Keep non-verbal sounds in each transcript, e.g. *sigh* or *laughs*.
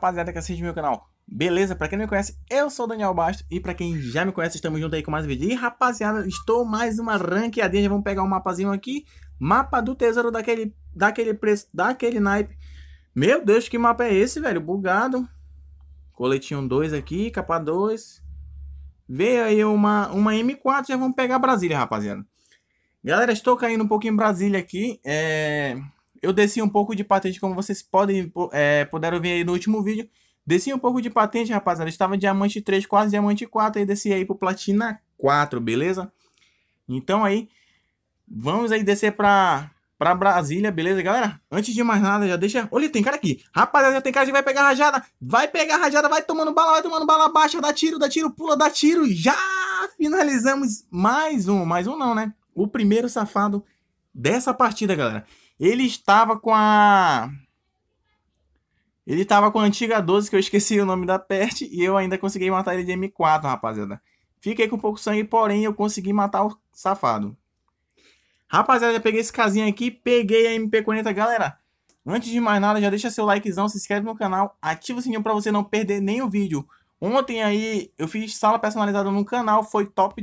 rapaziada que assiste meu canal? Beleza? Pra quem não me conhece, eu sou o Daniel Basto e pra quem já me conhece, estamos juntos aí com mais um vídeo. E rapaziada, estou mais uma ranqueadinha, já vamos pegar um mapazinho aqui. Mapa do tesouro daquele, daquele preço, daquele naipe. Meu Deus, que mapa é esse, velho? Bugado. Coletinho 2 aqui, capa 2. Veio aí uma, uma M4, já vamos pegar Brasília, rapaziada. Galera, estou caindo um pouco em Brasília aqui, é... Eu desci um pouco de patente, como vocês podem é, puderam ver aí no último vídeo. Desci um pouco de patente, rapaziada. estava diamante 3, quase diamante 4. aí desci aí pro platina 4, beleza? Então aí, vamos aí descer pra, pra Brasília, beleza, galera? Antes de mais nada, já deixa... Olha, tem cara aqui. Rapaziada, já tem cara que vai pegar rajada. Vai pegar rajada, vai tomando bala, vai tomando bala baixa. Dá tiro, dá tiro, pula, dá tiro. Já finalizamos mais um. Mais um não, né? O primeiro safado dessa partida, galera. Ele estava com a. Ele estava com a antiga 12, que eu esqueci o nome da peste, e eu ainda consegui matar ele de M4, rapaziada. Fiquei com pouco sangue, porém eu consegui matar o safado. Rapaziada, peguei esse casinho aqui, peguei a MP40, galera. Antes de mais nada, já deixa seu likezão, se inscreve no canal, ativa o sininho para você não perder nenhum vídeo. Ontem aí eu fiz sala personalizada no canal, foi top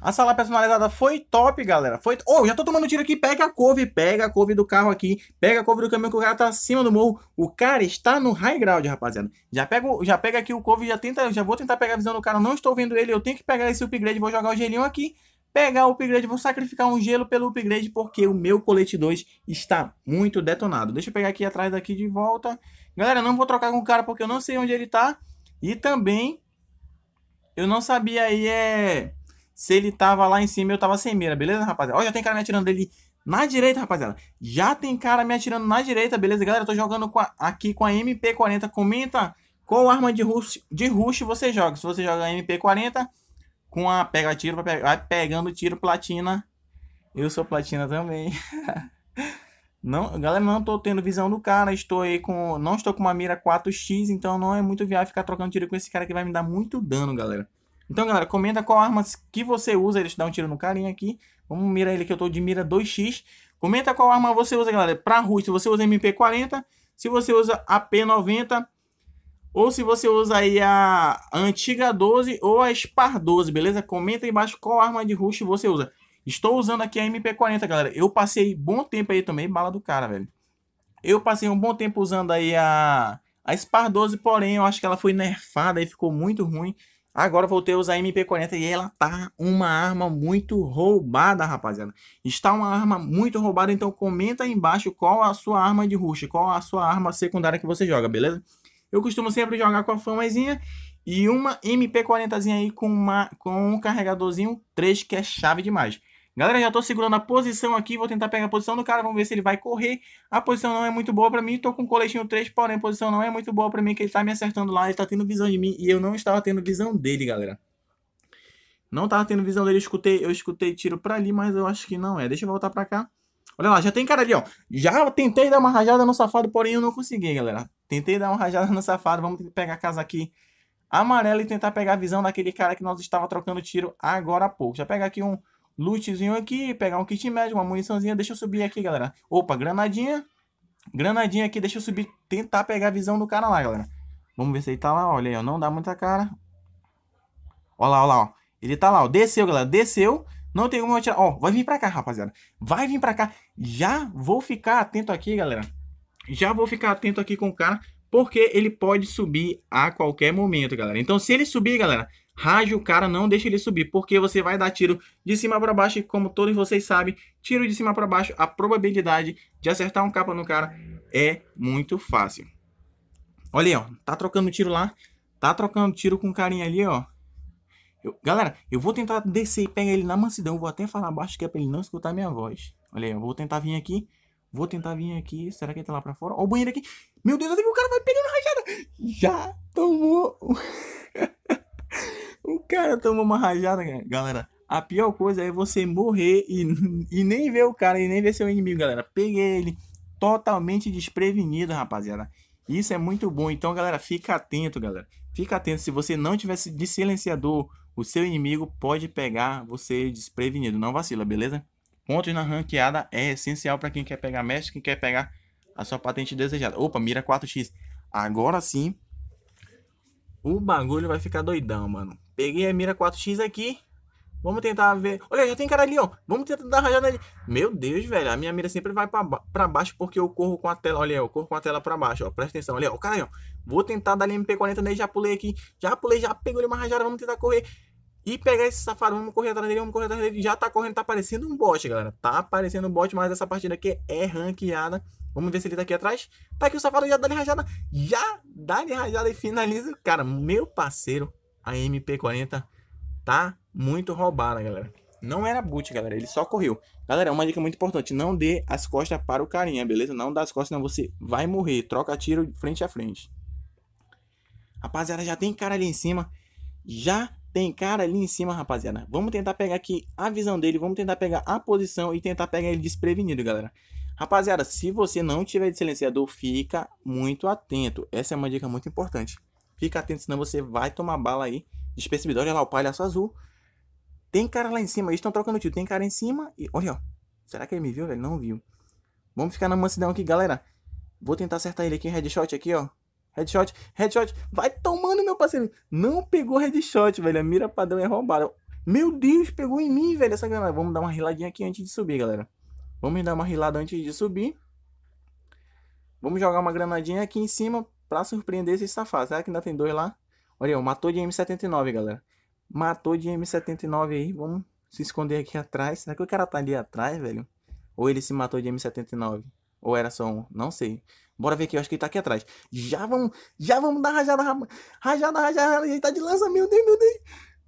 a sala personalizada foi top, galera. Foi. Oh, já tô tomando tiro aqui. Pega a couve, pega a couve do carro aqui. Pega a couve do caminho que o cara tá acima do morro. O cara está no high ground, rapaziada. Já pega, já pega aqui o couve, já tenta, já vou tentar pegar a visão do cara. Não estou vendo ele. Eu tenho que pegar esse upgrade. Vou jogar o gelinho aqui. Pegar o upgrade, vou sacrificar um gelo pelo upgrade, porque o meu colete 2 está muito detonado. Deixa eu pegar aqui atrás daqui de volta. Galera, não vou trocar com o cara porque eu não sei onde ele tá. E também, eu não sabia aí, é se ele tava lá em cima e eu tava sem mira, beleza, rapaziada? Ó, já tem cara me atirando dele na direita, rapaziada. Já tem cara me atirando na direita, beleza, galera? Eu tô jogando com a, aqui com a MP40. Comenta qual arma de rush, de rush você joga. Se você joga MP40, com a pega tiro, vai pegando tiro platina. Eu sou platina também. *laughs* não, galera, não tô tendo visão do cara. Estou aí com. Não estou com uma mira 4x, então não é muito viável ficar trocando tiro com esse cara que vai me dar muito dano, galera. Então, galera, comenta qual arma que você usa. Deixa eu dar um tiro no carinha aqui. Vamos mirar ele que eu tô de mira 2x. Comenta qual arma você usa, galera. Pra Rus, se você usa MP40, se você usa AP90, ou se você usa aí a antiga 12 ou a SPAR 12, beleza? Comenta aí embaixo qual arma de Rush você usa. Estou usando aqui a MP40, galera. Eu passei bom tempo aí também, bala do cara, velho. Eu passei um bom tempo usando aí a, a SPAR 12, porém eu acho que ela foi nerfada e ficou muito ruim. Agora voltei a usar a MP40 e ela tá uma arma muito roubada, rapaziada. Está uma arma muito roubada, então comenta aí embaixo qual a sua arma de rush, qual a sua arma secundária que você joga, beleza? Eu costumo sempre jogar com a famazinha e uma MP40zinha aí com, uma, com um carregadorzinho 3 que é chave demais. Galera, já tô segurando a posição aqui, vou tentar pegar a posição do cara, vamos ver se ele vai correr. A posição não é muito boa pra mim, tô com o coletinho 3, porém a posição não é muito boa pra mim, que ele tá me acertando lá, ele tá tendo visão de mim e eu não estava tendo visão dele, galera. Não tava tendo visão dele, eu escutei, eu escutei tiro pra ali, mas eu acho que não é. Deixa eu voltar pra cá. Olha lá, já tem cara ali, ó. Já tentei dar uma rajada no safado, porém eu não consegui, galera. Tentei dar uma rajada no safado, vamos pegar a casa aqui amarela e tentar pegar a visão daquele cara que nós estava trocando tiro agora há pouco. Já pega aqui um lootzinho aqui, pegar um kit médio, uma muniçãozinha, deixa eu subir aqui, galera. Opa, granadinha. Granadinha aqui, deixa eu subir, tentar pegar a visão do cara lá, galera. Vamos ver se ele tá lá, olha aí, ó, não dá muita cara. Olha lá, ó lá, ó. Ele tá lá, ó, desceu, galera, desceu. Não tem como tirar, ó, vai vir pra cá, rapaziada. Vai vir pra cá. Já vou ficar atento aqui, galera. Já vou ficar atento aqui com o cara, porque ele pode subir a qualquer momento, galera. Então, se ele subir, galera, Rage o cara, não deixe ele subir, porque você vai dar tiro de cima para baixo e como todos vocês sabem, tiro de cima para baixo, a probabilidade de acertar um capa no cara é muito fácil. Olha aí, ó, tá trocando tiro lá, tá trocando tiro com o carinha ali, ó. Eu, galera, eu vou tentar descer e pegar ele na mansidão, vou até falar baixo que é para ele não escutar minha voz. Olha aí, eu vou tentar vir aqui, vou tentar vir aqui, será que ele tá lá para fora? Ó o banheiro aqui, meu Deus, o cara vai pegando rajada, já tomou... *laughs* cara tomou uma rajada, galera. A pior coisa é você morrer e, e nem ver o cara e nem ver seu inimigo, galera. Peguei ele totalmente desprevenido, rapaziada. Isso é muito bom. Então, galera, fica atento, galera. Fica atento. Se você não tivesse de silenciador, o seu inimigo pode pegar você desprevenido. Não vacila, beleza? Pontos na ranqueada é essencial para quem quer pegar mestre, quem quer pegar a sua patente desejada. Opa, mira 4x. Agora sim, o bagulho vai ficar doidão, mano. Peguei a mira 4x aqui. Vamos tentar ver. Olha, já tem cara ali, ó. Vamos tentar dar rajada ali. Meu Deus, velho. A minha mira sempre vai pra, ba pra baixo porque eu corro com a tela. Olha, eu corro com a tela pra baixo, ó. Presta atenção. Olha, ó. O cara aí, ó. Vou tentar dar MP40 nele. Já pulei aqui. Já pulei, já pegou ali uma rajada. Vamos tentar correr. E pegar esse safado, vamos correr atrás dele, vamos correr atrás dele. Já tá correndo, tá parecendo um bot, galera. Tá parecendo um bot, mas essa partida aqui é ranqueada. Vamos ver se ele tá aqui atrás. Tá aqui o safado, já dá-lhe rajada. Já dá-lhe rajada e finaliza. Cara, meu parceiro, a MP40 tá muito roubada, galera. Não era boot, galera. Ele só correu. Galera, uma dica muito importante. Não dê as costas para o carinha, beleza? Não dá as costas, senão você vai morrer. Troca tiro frente a frente. Rapaziada, já tem cara ali em cima. Já tem cara ali em cima, rapaziada. Vamos tentar pegar aqui a visão dele. Vamos tentar pegar a posição e tentar pegar ele desprevenido, galera. Rapaziada, se você não tiver de silenciador, fica muito atento. Essa é uma dica muito importante. Fica atento, senão você vai tomar bala aí. Despercebido. Olha lá o palhaço azul. Tem cara lá em cima. Eles estão trocando tiro. Tem cara em cima. E olha, ó. Será que ele me viu, velho? Não viu. Vamos ficar na mansidão aqui, galera. Vou tentar acertar ele aqui. Headshot aqui, ó. Headshot. Headshot. Vai tomando, meu parceiro. Não pegou headshot, velho. A mira padrão é roubada. Meu Deus, pegou em mim, velho, essa granada. Vamos dar uma riladinha aqui antes de subir, galera. Vamos dar uma rilada antes de subir. Vamos jogar uma granadinha aqui em cima para surpreender esse safado Será que ainda tem dois lá? Olha, ó, matou de M79, galera. Matou de M79 aí. Vamos se esconder aqui atrás. Será que o cara tá ali atrás, velho? Ou ele se matou de M79? Ou era só um? Não sei. Bora ver aqui, eu acho que ele tá aqui atrás. Já vamos, já vamos dar rajada, rajada, rajada. Ele tá de lança, meu Deus, meu Deus.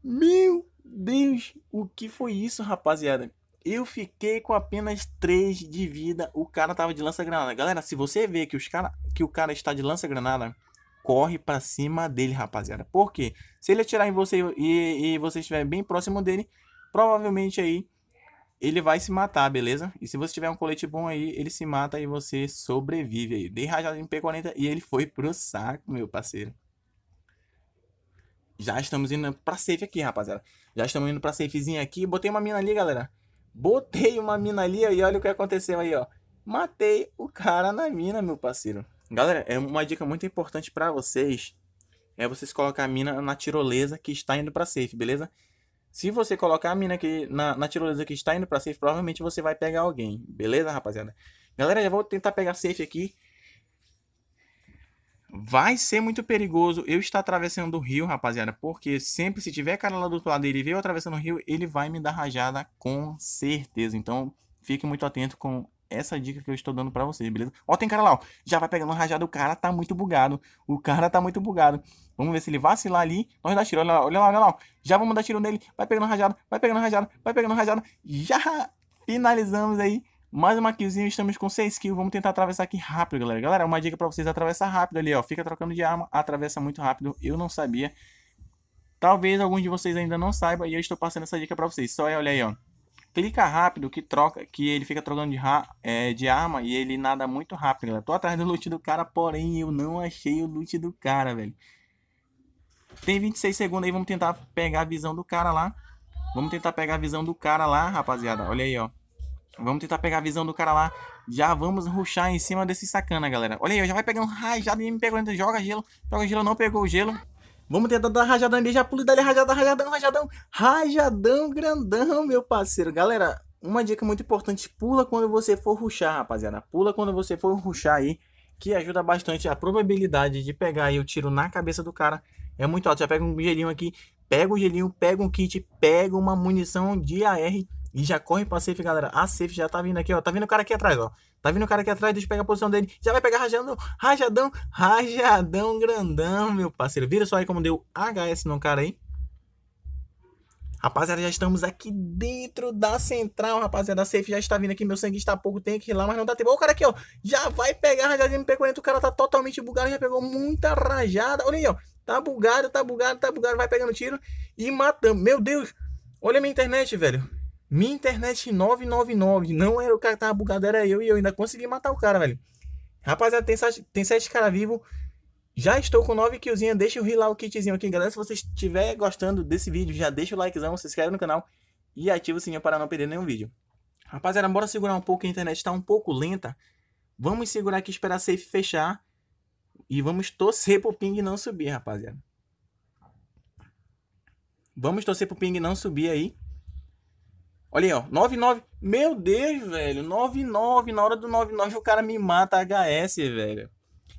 Meu Deus, o que foi isso, rapaziada? Eu fiquei com apenas 3 de vida. O cara tava de lança-granada. Galera, se você vê que, os cara, que o cara está de lança-granada, corre para cima dele, rapaziada. Por quê? Se ele atirar em você e, e você estiver bem próximo dele, provavelmente aí ele vai se matar, beleza? E se você tiver um colete bom aí, ele se mata e você sobrevive aí. Dei rajada em P40 e ele foi pro saco, meu parceiro. Já estamos indo pra safe aqui, rapaziada. Já estamos indo pra safezinha aqui. Botei uma mina ali, galera. Botei uma mina ali e olha o que aconteceu aí, ó. Matei o cara na mina, meu parceiro. Galera, é uma dica muito importante para vocês é vocês colocar a mina na tirolesa que está indo para safe, beleza? Se você colocar a mina que na, na tirolesa que está indo para safe, provavelmente você vai pegar alguém, beleza, rapaziada? Galera, já vou tentar pegar safe aqui Vai ser muito perigoso eu estar atravessando o rio, rapaziada, porque sempre se tiver cara lá do outro lado e ele veio atravessando o rio, ele vai me dar rajada com certeza. Então, fique muito atento com essa dica que eu estou dando para vocês, beleza? Ó, tem cara lá, ó, já vai pegando rajada, o cara tá muito bugado, o cara tá muito bugado. Vamos ver se ele vacilar ali, nós dá tiro, olha lá, olha lá, olha lá, já vamos dar tiro nele, vai pegando rajada, vai pegando rajada, vai pegando rajada, já finalizamos aí mais uma killzinha, estamos com 6 kills. Vamos tentar atravessar aqui rápido, galera. Galera, uma dica pra vocês, atravessa rápido ali, ó. Fica trocando de arma, atravessa muito rápido. Eu não sabia. Talvez alguns de vocês ainda não saiba e eu estou passando essa dica pra vocês. Só é, olha aí, ó. Clica rápido que troca, que ele fica trocando de, é, de arma e ele nada muito rápido, galera. Tô atrás do loot do cara, porém eu não achei o loot do cara, velho. Tem 26 segundos aí, vamos tentar pegar a visão do cara lá. Vamos tentar pegar a visão do cara lá, rapaziada. Olha aí, ó. Vamos tentar pegar a visão do cara lá. Já vamos ruxar em cima desse sacana, galera. Olha aí, já vai pegando rajada e me pegando. Joga gelo. Joga gelo, não pegou o gelo. Vamos tentar dar rajadão ali. Já pula dali, rajadão, rajadão, rajadão. Rajadão grandão, meu parceiro. Galera, uma dica muito importante. Pula quando você for ruxar, rapaziada. Pula quando você for ruxar aí. Que ajuda bastante a probabilidade de pegar aí o tiro na cabeça do cara. É muito alto. Já pega um gelinho aqui. Pega um gelinho, pega um kit, pega uma munição de AR e já corre pra safe, galera. A safe já tá vindo aqui, ó. Tá vindo o cara aqui atrás, ó. Tá vindo o cara aqui atrás, deixa eu pegar a posição dele. Já vai pegar rajadão, rajadão, rajadão grandão, meu parceiro. Vira só aí como deu HS no cara aí. Rapaziada, já estamos aqui dentro da central, rapaziada. A safe já está vindo aqui, meu sangue está pouco, tem que ir lá, mas não dá tempo. Ó, o cara aqui, ó, já vai pegar a rajada de MP40. O cara tá totalmente bugado, já pegou muita rajada. Olha aí, ó, tá bugado, tá bugado, tá bugado. Vai pegando tiro e matando. Meu Deus, olha a minha internet, velho. Minha internet 999. Não era o cara que tava bugado, era eu. E eu ainda consegui matar o cara, velho. Rapaziada, tem sete, tem sete caras vivos. Já estou com 9 killzinha, deixa eu rilar o kitzinho aqui, galera. Se você estiver gostando desse vídeo, já deixa o likezão, se inscreve no canal e ativa o sininho para não perder nenhum vídeo. Rapaziada, bora segurar um pouco, a internet está um pouco lenta. Vamos segurar aqui, esperar a safe fechar. E vamos torcer pro ping não subir, rapaziada. Vamos torcer pro ping não subir aí. Olha aí, ó. 99. Meu Deus, velho. 99. Na hora do 99 o cara me mata HS, velho.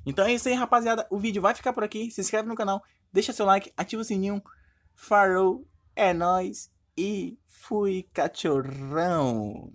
Então é isso aí, rapaziada. O vídeo vai ficar por aqui. Se inscreve no canal, deixa seu like, ativa o sininho. Farou, é nóis e fui cachorrão.